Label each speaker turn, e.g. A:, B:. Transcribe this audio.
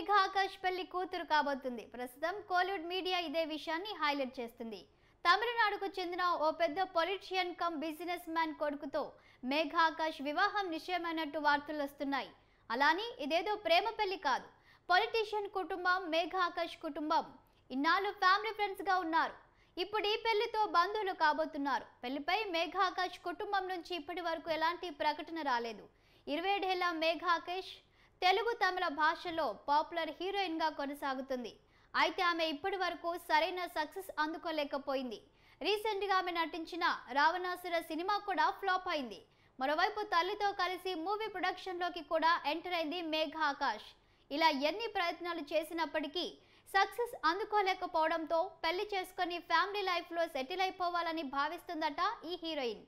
A: మేఘ ఆకాష్ పెళ్లి కూతురు కాబోతుంది ప్రస్తుతం కోలీవుడ్ మీడియా ఇదే విషయాన్ని హైలైట్ చేస్తుంది తమిళనాడుకు చెందిన ఓ పెద్ద పొలిటిషియన్ కమ్ బిజినెస్ మ్యాన్ కొడుకుతో మేఘ ఆకాష్ వివాహం నిశ్చయమైనట్టు వార్తలు వస్తున్నాయి అలానే ఇదేదో ప్రేమ పెళ్లి కాదు పొలిటీషియన్ కుటుంబం మేఘ ఆకాష్ కుటుంబం ఇన్నాళ్ళు ఫ్యామిలీ ఫ్రెండ్స్గా ఉన్నారు ఇప్పుడు ఈ పెళ్లితో బంధువులు కాబోతున్నారు పెళ్లిపై మేఘ ఆకాష్ కుటుంబం నుంచి ఇప్పటి వరకు ఎలాంటి ప్రకటన రాలేదు ఇరవై ఏడేళ్ల మేఘ ఆకాష్ తెలుగు తమిళ భాషలో పాపులర్ హీరోయిన్గా కొనసాగుతుంది అయితే ఆమె ఇప్పటి వరకు సరైన సక్సెస్ అందుకోలేకపోయింది రీసెంట్గా ఆమె నటించిన రావణాసుర సినిమా కూడా ఫ్లాప్ అయింది మరోవైపు తల్లితో కలిసి మూవీ ప్రొడక్షన్లోకి కూడా ఎంటర్ అయింది మేఘ ఆకాష్ ఇలా ఎన్ని ప్రయత్నాలు చేసినప్పటికీ సక్సెస్ అందుకోలేకపోవడంతో పెళ్లి చేసుకుని ఫ్యామిలీ లైఫ్లో సెటిల్ అయిపోవాలని భావిస్తుందట ఈ హీరోయిన్